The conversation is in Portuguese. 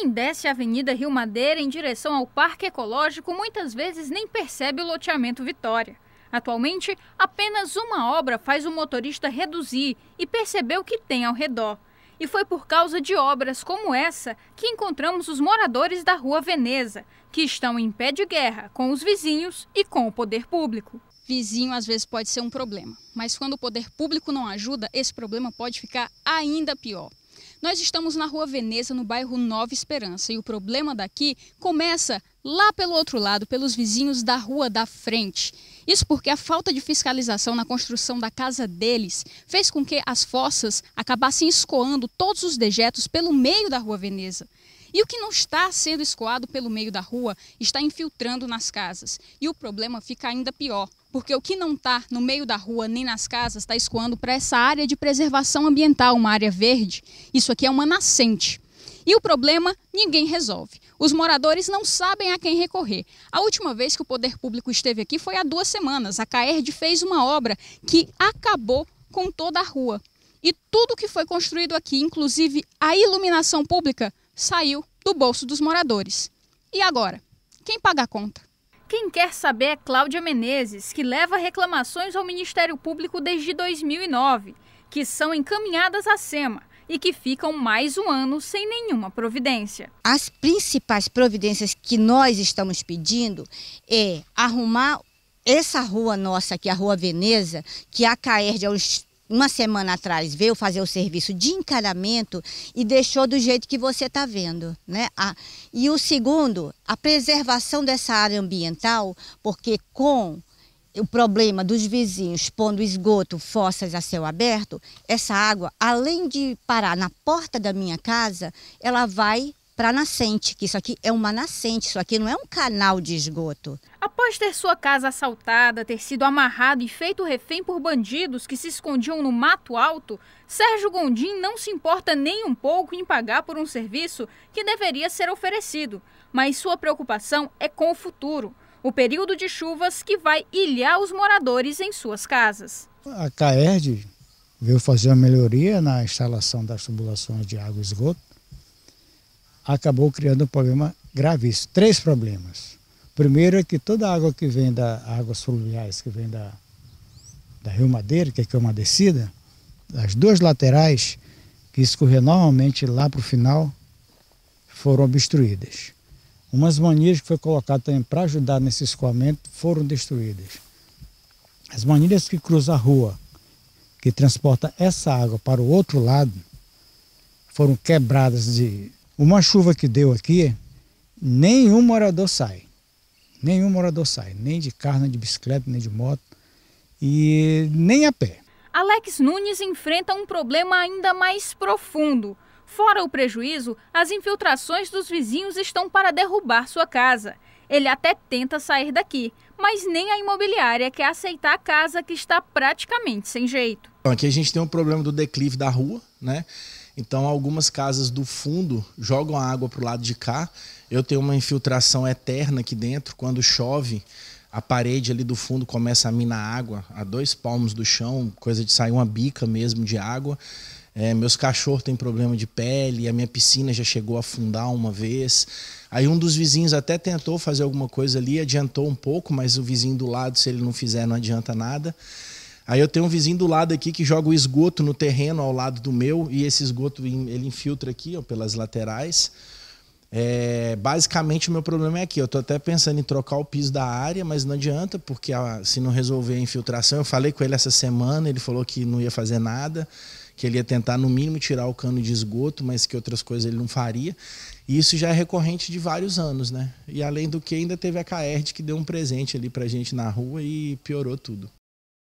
Quem desce a Avenida Rio Madeira em direção ao Parque Ecológico muitas vezes nem percebe o loteamento Vitória. Atualmente, apenas uma obra faz o motorista reduzir e perceber o que tem ao redor. E foi por causa de obras como essa que encontramos os moradores da Rua Veneza, que estão em pé de guerra com os vizinhos e com o poder público. Vizinho às vezes pode ser um problema, mas quando o poder público não ajuda, esse problema pode ficar ainda pior. Nós estamos na Rua Veneza, no bairro Nova Esperança, e o problema daqui começa lá pelo outro lado, pelos vizinhos da rua da frente. Isso porque a falta de fiscalização na construção da casa deles fez com que as fossas acabassem escoando todos os dejetos pelo meio da Rua Veneza. E o que não está sendo escoado pelo meio da rua está infiltrando nas casas. E o problema fica ainda pior, porque o que não está no meio da rua nem nas casas está escoando para essa área de preservação ambiental, uma área verde. Isso aqui é uma nascente. E o problema ninguém resolve. Os moradores não sabem a quem recorrer. A última vez que o poder público esteve aqui foi há duas semanas. A CAERD fez uma obra que acabou com toda a rua. E tudo que foi construído aqui, inclusive a iluminação pública, saiu do bolso dos moradores. E agora? Quem paga a conta? Quem quer saber é Cláudia Menezes, que leva reclamações ao Ministério Público desde 2009, que são encaminhadas à SEMA e que ficam mais um ano sem nenhuma providência. As principais providências que nós estamos pedindo é arrumar essa rua nossa aqui, a Rua Veneza, que a CAERD, há uma semana atrás veio fazer o serviço de encaramento e deixou do jeito que você está vendo. Né? Ah, e o segundo, a preservação dessa área ambiental, porque com o problema dos vizinhos pondo esgoto, fossas a céu aberto, essa água, além de parar na porta da minha casa, ela vai para nascente, que isso aqui é uma nascente, isso aqui não é um canal de esgoto. Após ter sua casa assaltada, ter sido amarrado e feito refém por bandidos que se escondiam no mato alto, Sérgio Gondim não se importa nem um pouco em pagar por um serviço que deveria ser oferecido, mas sua preocupação é com o futuro, o período de chuvas que vai ilhar os moradores em suas casas. A CAERD veio fazer uma melhoria na instalação das tubulações de água e esgoto acabou criando um problema gravíssimo. Três problemas. Primeiro é que toda a água que vem da águas fluviais, que vem da, da Rio Madeira, que aqui é uma descida, as duas laterais que escorriam normalmente lá para o final foram obstruídas. Umas manilhas que foi colocada também para ajudar nesse escoamento foram destruídas. As manilhas que cruzam a rua, que transporta essa água para o outro lado, foram quebradas de uma chuva que deu aqui, nenhum morador sai. Nenhum morador sai, nem de carro, nem de bicicleta, nem de moto e nem a pé. Alex Nunes enfrenta um problema ainda mais profundo. Fora o prejuízo, as infiltrações dos vizinhos estão para derrubar sua casa. Ele até tenta sair daqui, mas nem a imobiliária quer aceitar a casa que está praticamente sem jeito. Aqui a gente tem um problema do declive da rua, né? Então, algumas casas do fundo jogam a água para o lado de cá. Eu tenho uma infiltração eterna aqui dentro. Quando chove, a parede ali do fundo começa a minar água a dois palmos do chão, coisa de sair uma bica mesmo de água. É, meus cachorros têm problema de pele, a minha piscina já chegou a afundar uma vez. Aí um dos vizinhos até tentou fazer alguma coisa ali, adiantou um pouco, mas o vizinho do lado, se ele não fizer, não adianta nada. Aí eu tenho um vizinho do lado aqui que joga o esgoto no terreno ao lado do meu, e esse esgoto ele infiltra aqui ó, pelas laterais. É, basicamente, o meu problema é aqui. Eu estou até pensando em trocar o piso da área, mas não adianta, porque a, ah, se não resolver a infiltração, eu falei com ele essa semana, ele falou que não ia fazer nada, que ele ia tentar, no mínimo, tirar o cano de esgoto, mas que outras coisas ele não faria. E isso já é recorrente de vários anos, né? E além do que, ainda teve a CAERD que deu um presente ali para gente na rua e piorou tudo.